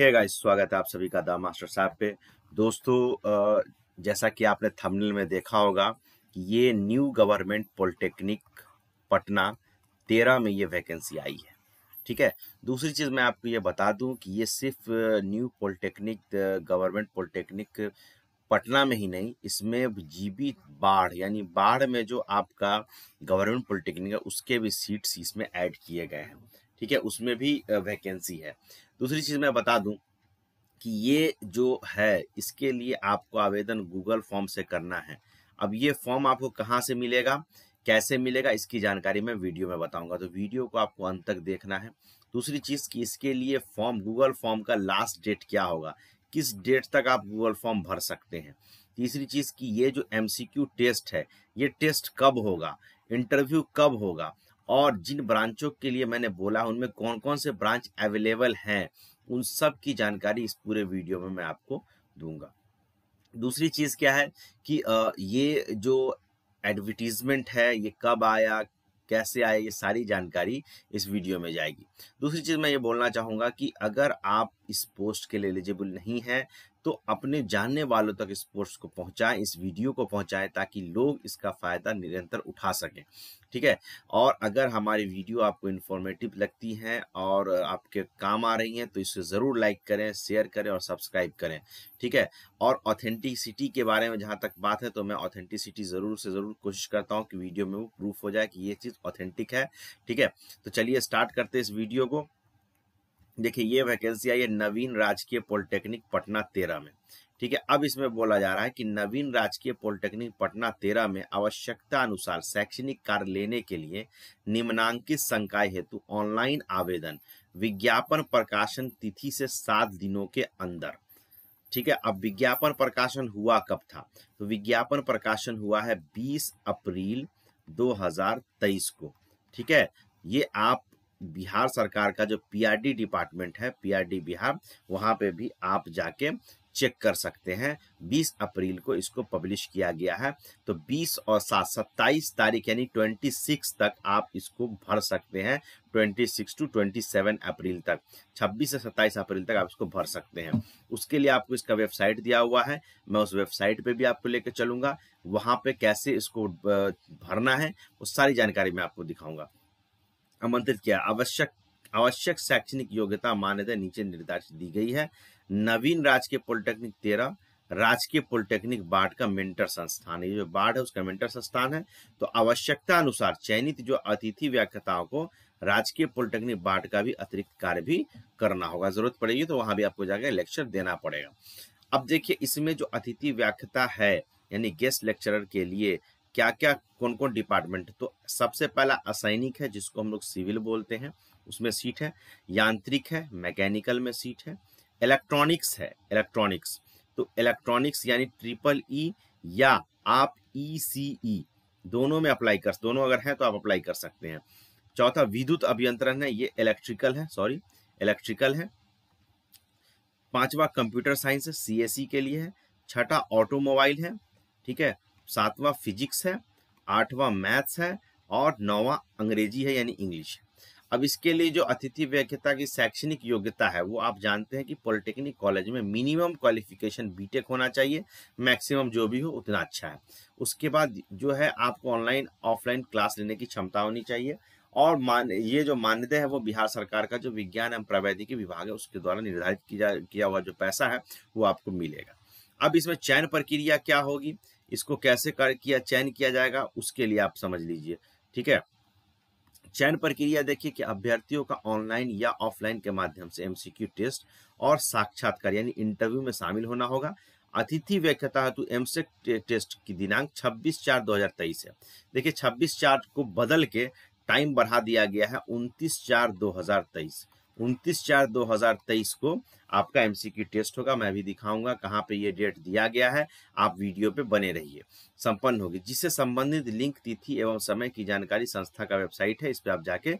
हे hey guys स्वागत है आप सभी का दा मास्टर साहब पे दोस्तों जैसा कि आपने थंबनेल में देखा होगा कि ये न्यू गवर्नमेंट पॉलिटेक्निक पटना तेरह में ये वैकेंसी आई है ठीक है दूसरी चीज़ मैं आपको ये बता दूं कि ये सिर्फ new polytechnic government polytechnic Patna में ही नहीं इसमें जीबी बाढ़ यानी बाढ़ में जो आपका गवर्नमेंट पॉलिटेक्निक है उसके भी सीट्स इसमें ऐड किए गए हैं ठीक है उसमें भी वैकेंसी है दूसरी चीज़ मैं बता दूं कि ये जो है इसके लिए आपको आवेदन गूगल फॉर्म से करना है अब ये फॉर्म आपको कहाँ से मिलेगा कैसे मिलेगा इसकी जानकारी मैं वीडियो में बताऊंगा तो वीडियो को आपको अंत तक देखना है दूसरी चीज़ कि इसके लिए फॉर्म गूगल फॉर्म का लास्ट डेट क्या होगा किस डेट तक आप गूगल फॉर्म भर सकते हैं तीसरी चीज़ कि ये जो एमसीक्यू टेस्ट है ये टेस्ट कब होगा इंटरव्यू कब होगा और जिन ब्रांचों के लिए मैंने बोला उनमें कौन कौन से ब्रांच अवेलेबल हैं उन सब की जानकारी इस पूरे वीडियो में मैं आपको दूंगा दूसरी चीज़ क्या है कि ये जो एडवर्टीजमेंट है ये कब आया कैसे आया ये सारी जानकारी इस वीडियो में जाएगी दूसरी चीज़ मैं ये बोलना चाहूँगा कि अगर आप इस पोस्ट के लिए एलिजिबल नहीं है तो अपने जानने वालों तक इस पोस्ट को पहुंचाएं इस वीडियो को पहुंचाएं ताकि लोग इसका फ़ायदा निरंतर उठा सकें ठीक है और अगर हमारी वीडियो आपको इन्फॉर्मेटिव लगती हैं और आपके काम आ रही हैं तो इसे ज़रूर लाइक करें शेयर करें और सब्सक्राइब करें ठीक है और ऑथेंटिसिटी के बारे में जहाँ तक बात है तो मैं ऑथेंटिसिटी ज़रूर से ज़रूर कोशिश करता हूँ कि वीडियो में वो प्रूफ हो जाए कि ये चीज़ ऑथेंटिक है ठीक है तो चलिए स्टार्ट करते हैं इस वीडियो को देखिए ये वैकेंसी आई है नवीन राजकीय पॉलिटेक्निक पटना तेरह में ठीक है अब इसमें बोला जा रहा है कि नवीन राजकीय पॉलिटेक्निक पटना तेरह में आवश्यकता अनुसार शैक्षणिक कार्य लेने के लिए निम्नांकित संकाय हेतु ऑनलाइन आवेदन विज्ञापन प्रकाशन तिथि से सात दिनों के अंदर ठीक है अब विज्ञापन प्रकाशन हुआ कब था तो विज्ञापन प्रकाशन हुआ है बीस अप्रैल दो को ठीक है ये आप बिहार सरकार का जो पीआरडी डिपार्टमेंट है पीआरडी बिहार वहां पे भी आप जाके चेक कर सकते हैं 20 अप्रैल को इसको पब्लिश किया गया है तो 20 और सात सत्ताईस तारीख यानी 26 तक आप इसको भर सकते हैं 26 टू 27 अप्रैल तक 26 से 27 अप्रैल तक आप इसको भर सकते हैं उसके लिए आपको इसका वेबसाइट दिया हुआ है मैं उस वेबसाइट पे भी आपको लेकर चलूंगा वहां पे कैसे इसको भरना है वो सारी जानकारी मैं आपको दिखाऊंगा आमंत्रित किया आवश्यक आवश्यक शैक्षणिक योग्यता मान्यता नीचे निर्धारित दी गई है नवीन राजकीय पॉलिटेक्निक तेरह राजकीय पॉलिटेक्निक बाढ़ का मेंटर संस्थान है जो बाढ़ है उसका मेंटर संस्थान है तो आवश्यकता अनुसार चयनित जो अतिथि व्याख्याताओं को राजकीय पॉलिटेक्निक बाढ़ का भी अतिरिक्त कार्य भी करना होगा जरूरत पड़ेगी तो वहां भी आपको जाकर लेक्चर देना पड़ेगा अब देखिए इसमें जो अतिथि व्याख्यता है यानी गेस्ट लेक्चरर के लिए क्या क्या कौन कौन डिपार्टमेंट तो सबसे पहला असैनिक है जिसको हम लोग सिविल बोलते हैं उसमें सीट है यांत्रिक है मैकेनिकल में सीट है इलेक्ट्रॉनिक्स है इलेक्ट्रॉनिक्स तो इलेक्ट्रॉनिक्स यानी ट्रिपल ई या आप ई सी ई दोनों में अप्लाई कर दोनों अगर हैं तो आप अप्लाई कर सकते हैं चौथा विद्युत अभियंत्रण है ये इलेक्ट्रिकल है सॉरी इलेक्ट्रिकल है पांचवा कंप्यूटर साइंस सी एस के लिए है छठा ऑटोमोबाइल है ठीक है सातवां फिजिक्स है आठवां मैथ्स है और नौवां अंग्रेजी है यानी इंग्लिश है अब इसके लिए जो अतिथि व्याख्यता की शैक्षणिक योग्यता है वो आप जानते हैं कि पॉलिटेक्निक कॉलेज में मिनिमम क्वालिफिकेशन बीटेक होना चाहिए मैक्सिमम जो भी हो उतना अच्छा है उसके बाद जो है आपको ऑनलाइन ऑफलाइन क्लास लेने की क्षमता होनी चाहिए और मान ये जो मान्यता है वो बिहार सरकार का जो विज्ञान एवं प्रावैधिकी विभाग है उसके द्वारा निर्धारित किया हुआ जो पैसा है वो आपको मिलेगा अब इसमें चयन प्रक्रिया क्या होगी इसको कैसे कर किया चयन किया जाएगा उसके लिए आप समझ लीजिए ठीक है चयन प्रक्रिया देखिए कि अभ्यर्थियों का ऑनलाइन या ऑफलाइन के माध्यम से एमसीक्यू टेस्ट और साक्षात्कार यानी इंटरव्यू में शामिल होना होगा अतिथि व्याख्याता हेतु एमसेक टेस्ट की दिनांक 26 चार 2023 है देखिए 26 चार को बदल के टाइम बढ़ा दिया गया है 29 चार 2023 उनतीस चार तेईस को आपका एमसीक्यू टेस्ट होगा मैं भी दिखाऊंगा कहाँ पे ये डेट दिया गया है आप वीडियो पे बने रहिए संपन्न होगी जिससे संबंधित लिंक तिथि एवं समय की जानकारी संस्था का वेबसाइट है इस पर आप जाके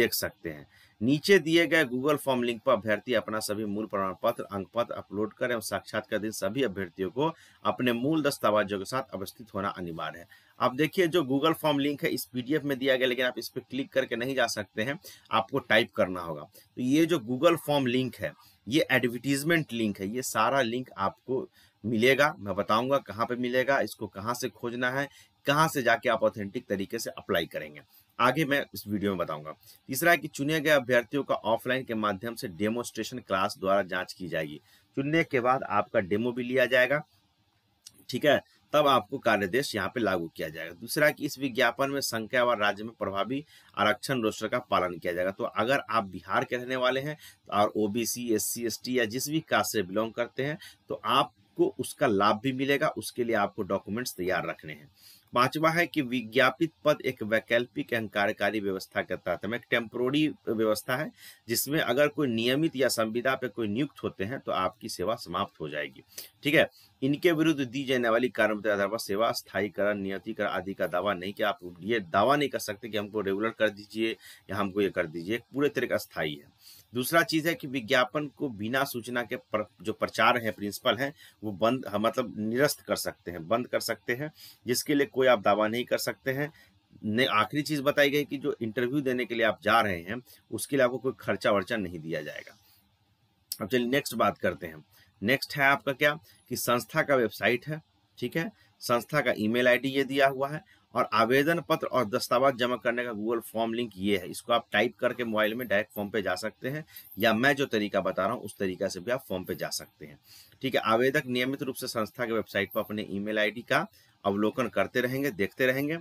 देख सकते हैं नीचे दिए गए गूगल फॉर्म लिंक पर अभ्यर्थी अपना सभी मूल प्रमाण पत्र अंक पत्र अपलोड करें और साक्षात्कार दिन सभी अभ्यर्थियों को अपने मूल दस्तावेजों के साथ अवस्थित होना अनिवार्य है आप देखिए जो गूगल फॉर्म लिंक है इस पीडीएफ में दिया गया लेकिन आप इस पर क्लिक करके नहीं जा सकते हैं आपको टाइप करना होगा तो ये जो गूगल फॉर्म लिंक है ये एडवर्टीजमेंट लिंक है ये सारा लिंक आपको मिलेगा मैं बताऊंगा कहाँ पे मिलेगा इसको कहाँ से खोजना है कहाँ से जाके आप ऑथेंटिक तरीके से अप्लाई करेंगे आगे मैं इस वीडियो में बताऊंगा तीसरा है कि चुने गए अभ्यर्थियों का ऑफलाइन के माध्यम से डेमोस्ट्रेशन क्लास द्वारा जांच की जाएगी चुनने के बाद आपका डेमो भी लिया जाएगा ठीक है तब आपको कार्यादेश यहाँ पे लागू किया जाएगा दूसरा कि इस विज्ञापन में संख्या व राज्य में प्रभावी आरक्षण रोस्टर का पालन किया जाएगा तो अगर आप बिहार के रहने वाले हैं और OBC SC ST S C S T या जिस भी कास्ट से बिलोंग करते हैं तो आप आपको उसका लाभ भी मिलेगा उसके लिए आपको डॉक्यूमेंट्स तैयार रखने हैं पांचवा है कि विज्ञापित पद एक वैकल्पिक एवं कार्यकारी व्यवस्था के तहत एक टेम्प्रोरी व्यवस्था है जिसमें अगर कोई नियमित या संविदा पे कोई नियुक्त होते हैं तो आपकी सेवा समाप्त हो जाएगी ठीक है इनके विरुद्ध दी जाने वाली कार्य सेवा स्थायीकरण नियतिकरण आदि का दावा नहीं कि आप ये दावा नहीं कर सकते कि हमको रेगुलर कर दीजिए या हमको ये कर दीजिए पूरे तरह का स्थायी है दूसरा चीज है कि विज्ञापन को बिना सूचना के पर, जो प्रचार है प्रिंसिपल हैं वो बंद हाँ, मतलब निरस्त कर सकते हैं बंद कर सकते हैं जिसके लिए कोई आप दावा नहीं कर सकते हैं ने आखिरी चीज बताई गई कि जो इंटरव्यू देने के लिए आप जा रहे हैं उसके लिए आपको कोई खर्चा वर्चा नहीं दिया जाएगा अब चलिए नेक्स्ट बात करते हैं नेक्स्ट है आपका क्या कि संस्था का वेबसाइट है ठीक है संस्था का ईमेल आईडी ये दिया हुआ है और आवेदन पत्र और दस्तावेज जमा करने का गूगल फॉर्म लिंक ये है इसको आप टाइप करके मोबाइल में डायरेक्ट फॉर्म पे जा सकते हैं या मैं जो तरीका बता रहा हूँ उस तरीका से भी आप फॉर्म पे जा सकते हैं ठीक है आवेदक नियमित रूप से संस्था के वेबसाइट पर अपने ई मेल का अवलोकन करते रहेंगे देखते रहेंगे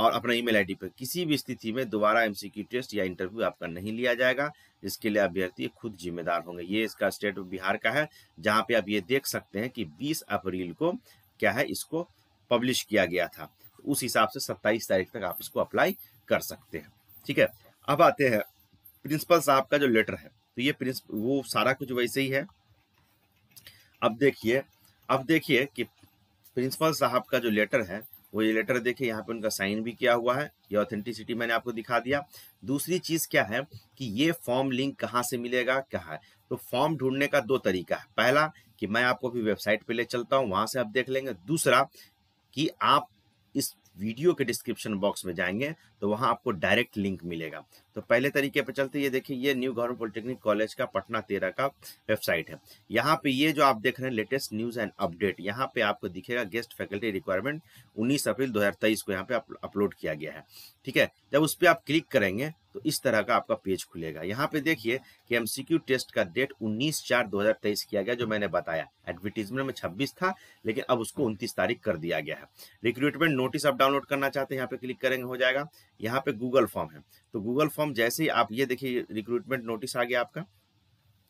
और अपना ईमेल आईडी पर किसी भी स्थिति में दोबारा एमसीक्यू टेस्ट या इंटरव्यू आपका नहीं लिया जाएगा इसके लिए अभ्यर्थी खुद जिम्मेदार होंगे ये इसका स्टेट बिहार का है जहाँ पे आप ये देख सकते हैं कि 20 अप्रैल को क्या है इसको पब्लिश किया गया था उस हिसाब से सत्ताईस तारीख तक आप इसको अप्लाई कर सकते हैं ठीक है अब आते हैं प्रिंसिपल साहब का जो लेटर है तो ये प्रिंस वो सारा कुछ वैसे ही है अब देखिए अब देखिए कि प्रिंसिपल साहब का जो लेटर है वो ये लेटर देखिए यहाँ पे उनका साइन भी किया हुआ है ये ऑथेंटिसिटी मैंने आपको दिखा दिया दूसरी चीज क्या है कि ये फॉर्म लिंक कहाँ से मिलेगा क्या है तो फॉर्म ढूंढने का दो तरीका है पहला कि मैं आपको अभी वेबसाइट पे ले चलता हूँ वहां से आप देख लेंगे दूसरा कि आप वीडियो के डिस्क्रिप्शन बॉक्स में जाएंगे तो वहां आपको डायरेक्ट लिंक मिलेगा तो पहले तरीके पर चलते ये देखिए ये न्यू गवर्नमेंट पॉलिटेक्निक कॉलेज का पटना तेरह का वेबसाइट है यहाँ पे ये जो आप देख रहे हैं लेटेस्ट न्यूज एंड अपडेट यहाँ पे आपको दिखेगा गेस्ट फैकल्टी रिक्वायरमेंट उन्नीस अप्रैल दो को यहाँ पे अपलोड किया गया है ठीक है जब उस पर आप क्लिक करेंगे तो इस तरह का आपका पेज खुलेगा यहाँ पे देखिए कि एमसीक्यू टेस्ट का डेट 19 चार 2023 किया गया जो मैंने बताया एडवर्टीजमेंट में 26 था लेकिन अब उसको 29 तारीख कर दिया गया है रिक्रूटमेंट नोटिस आप डाउनलोड करना चाहते हैं यहाँ पे क्लिक करेंगे हो जाएगा यहाँ पे गूगल फॉर्म है तो गूगल फॉर्म जैसे ही आप ये देखिए रिक्रूटमेंट नोटिस आ गया आपका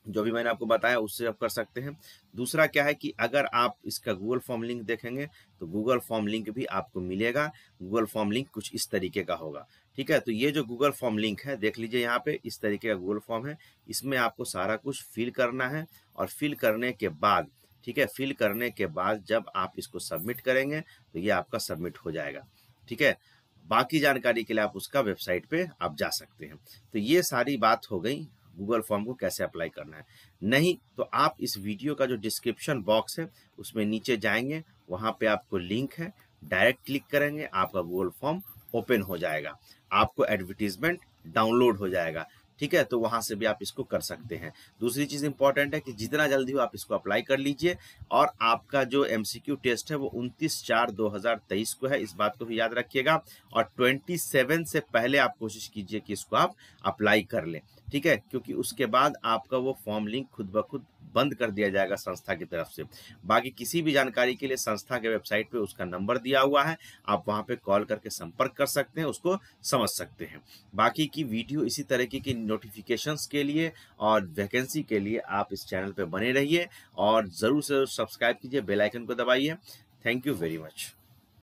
जो भी मैंने आपको बताया उससे आप कर सकते हैं दूसरा क्या है कि अगर आप इसका गूगल फॉर्म लिंक देखेंगे तो गूगल फॉर्म लिंक भी आपको मिलेगा गूगल फॉर्म लिंक कुछ इस तरीके का होगा ठीक है तो ये जो गूगल फॉर्म लिंक है देख लीजिए यहाँ पे इस तरीके का गूगल फॉर्म है इसमें आपको सारा कुछ फिल करना है और फिल करने के बाद ठीक है फिल करने के बाद जब आप इसको सबमिट करेंगे तो ये आपका सबमिट हो जाएगा ठीक है बाकी जानकारी के लिए आप उसका वेबसाइट पे आप जा सकते हैं तो ये सारी बात हो गई गूगल फॉर्म को कैसे अप्लाई करना है नहीं तो आप इस वीडियो का जो डिस्क्रिप्शन बॉक्स है उसमें नीचे जाएंगे वहाँ पे आपको लिंक है डायरेक्ट क्लिक करेंगे आपका गूगल फॉर्म ओपन हो जाएगा आपको एडवर्टीजमेंट डाउनलोड हो जाएगा ठीक है तो वहां से भी आप इसको कर सकते हैं दूसरी चीज इंपॉर्टेंट है कि जितना जल्दी हो आप इसको अप्लाई कर लीजिए और आपका जो एमसीक्यू टेस्ट है वो 29 चार 2023 को है इस बात को भी याद रखिएगा और 27 से पहले आप कोशिश कीजिए कि इसको आप अप्लाई कर लें ठीक है क्योंकि उसके बाद आपका वो फॉर्म लिंक खुद ब खुद बंद कर दिया जाएगा संस्था की तरफ से बाकी किसी भी जानकारी के लिए संस्था के वेबसाइट पे उसका नंबर दिया हुआ है आप वहाँ पे कॉल करके संपर्क कर सकते हैं उसको समझ सकते हैं बाकी की वीडियो इसी तरीके की नोटिफिकेशंस के लिए और वैकेंसी के लिए आप इस चैनल पर बने रहिए और ज़रूर से सब्सक्राइब कीजिए बेलाइकन को दबाइए थैंक यू वेरी मच